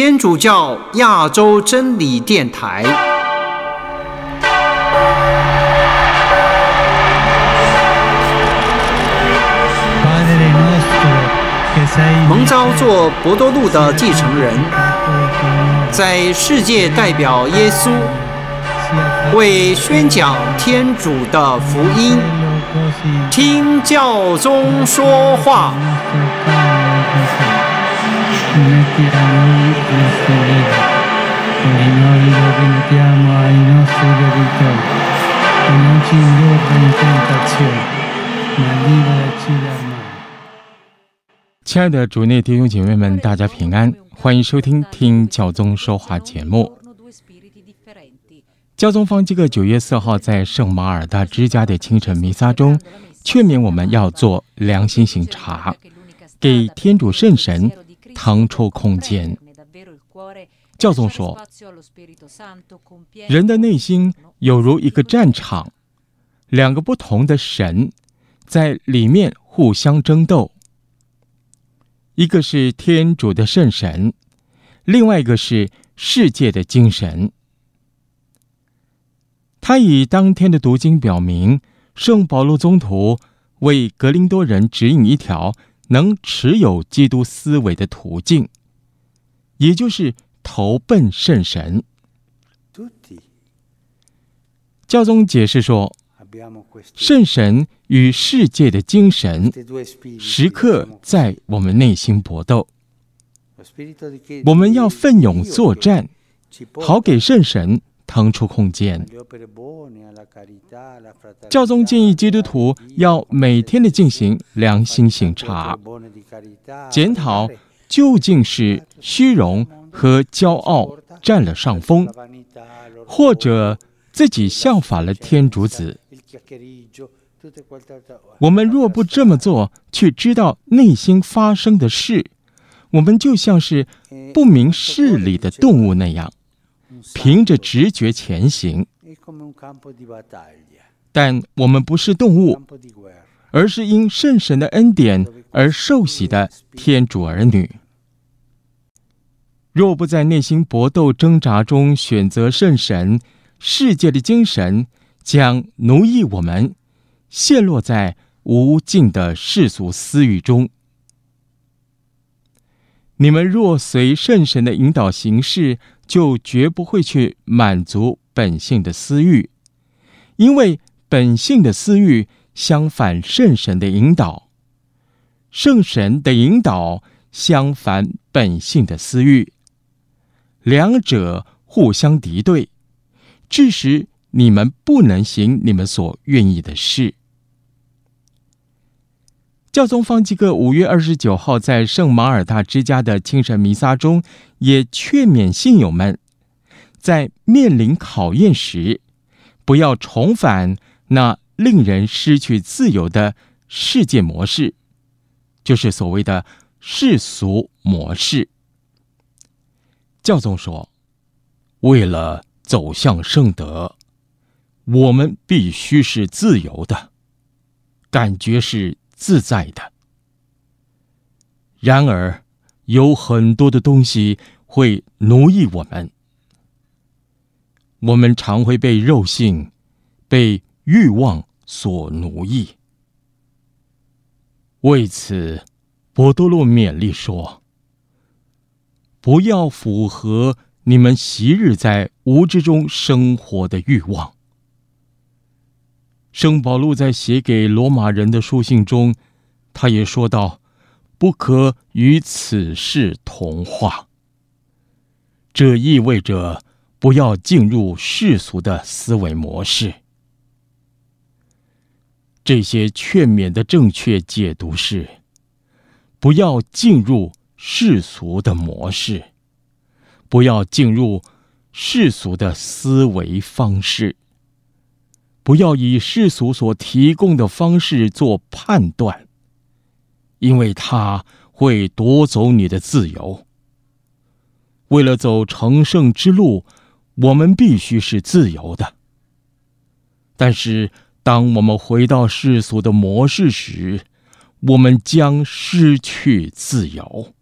天主教亚洲真理电台。蒙召做博多路的继承人，在世界代表耶稣，为宣讲天主的福音，听教宗说话。亲爱的主内弟兄姐妹们，大家平安，欢迎收听《听教宗说话》节目。教宗方济各九月四号在圣马尔大之家的清晨弥撒中，劝勉我们要做良心审茶，给天主圣神。腾出空间。教宗说：“人的内心有如一个战场，两个不同的神在里面互相争斗。一个是天主的圣神，另外一个是世界的精神。他以当天的读经表明，圣保罗宗徒为格林多人指引一条。”能持有基督思维的途径，也就是投奔圣神。教宗解释说，圣神与世界的精神时刻在我们内心搏斗，我们要奋勇作战，好给圣神。腾出空间。教宗建议基督徒要每天的进行良心审查，检讨究竟是虚荣和骄傲占了上风，或者自己效法了天主子。我们若不这么做，去知道内心发生的事，我们就像是不明事理的动物那样。凭着直觉前行，但我们不是动物，而是因圣神的恩典而受洗的天主儿女。若不在内心搏斗挣扎中选择圣神，世界的精神将奴役我们，陷落在无尽的世俗私欲中。你们若随圣神的引导行事，就绝不会去满足本性的私欲，因为本性的私欲相反圣神的引导，圣神的引导相反本性的私欲，两者互相敌对，致使你们不能行你们所愿意的事。教宗方济各五月二十九号在圣马尔大之家的清晨弥撒中，也劝勉信友们，在面临考验时，不要重返那令人失去自由的世界模式，就是所谓的世俗模式。教宗说：“为了走向圣德，我们必须是自由的，感觉是。”自在的。然而，有很多的东西会奴役我们。我们常会被肉性、被欲望所奴役。为此，博多洛勉励说：“不要符合你们昔日在无知中生活的欲望。”圣保禄在写给罗马人的书信中，他也说道：“不可与此事同化。”这意味着不要进入世俗的思维模式。这些劝勉的正确解读是：不要进入世俗的模式，不要进入世俗的思维方式。不要以世俗所提供的方式做判断，因为它会夺走你的自由。为了走成圣之路，我们必须是自由的。但是，当我们回到世俗的模式时，我们将失去自由。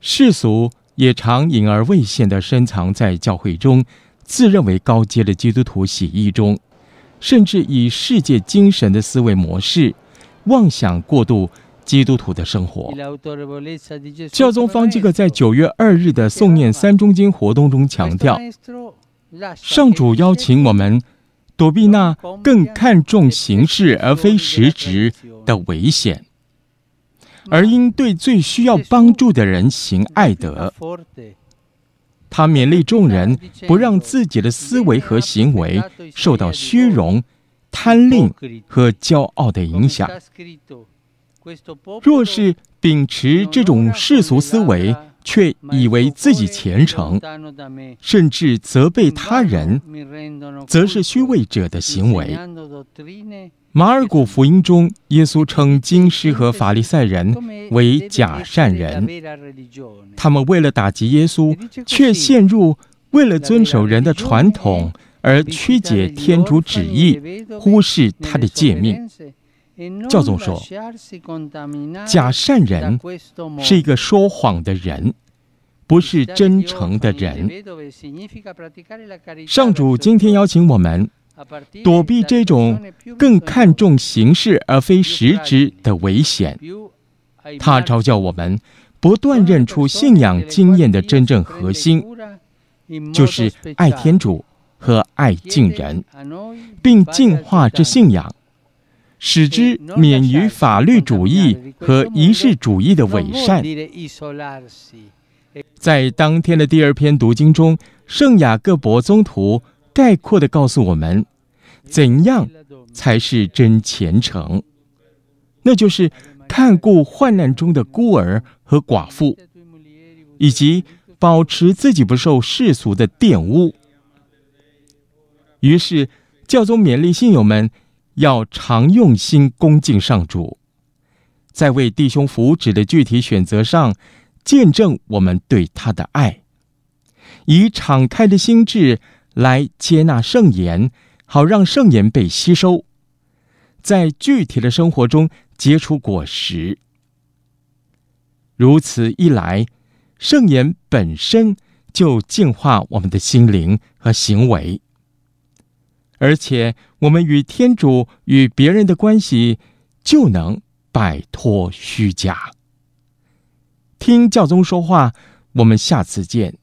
世俗也常隐而未现的深藏在教会中，自认为高阶的基督徒洗衣中。甚至以世界精神的思维模式，妄想过渡基督徒的生活。教宗方济各在9月2日的诵念三中经活动中强调，上主邀请我们躲避那更看重形式而非实质的危险，而应对最需要帮助的人行爱德。他勉励众人，不让自己的思维和行为受到虚荣、贪吝和骄傲的影响。若是秉持这种世俗思维，却以为自己虔诚，甚至责备他人，则是虚伪者的行为。马尔谷福音中，耶稣称经师和法利赛人为假善人，他们为了打击耶稣，却陷入为了遵守人的传统而曲解天主旨意，忽视他的诫命。教宗说：“假善人是一个说谎的人，不是真诚的人。”上主今天邀请我们躲避这种更看重形式而非实质的危险。他召教我们不断认出信仰经验的真正核心，就是爱天主和爱敬人，并净化之信仰。使之免于法律主义和仪式主义的伪善。在当天的第二篇读经中，圣雅各伯宗徒概括地告诉我们，怎样才是真虔诚，那就是看顾患难中的孤儿和寡妇，以及保持自己不受世俗的玷污。于是，教宗勉励信友们。要常用心恭敬上主，在为弟兄福祉的具体选择上，见证我们对他的爱，以敞开的心智来接纳圣言，好让圣言被吸收，在具体的生活中结出果实。如此一来，圣言本身就净化我们的心灵和行为。而且我们与天主、与别人的关系，就能摆脱虚假。听教宗说话，我们下次见。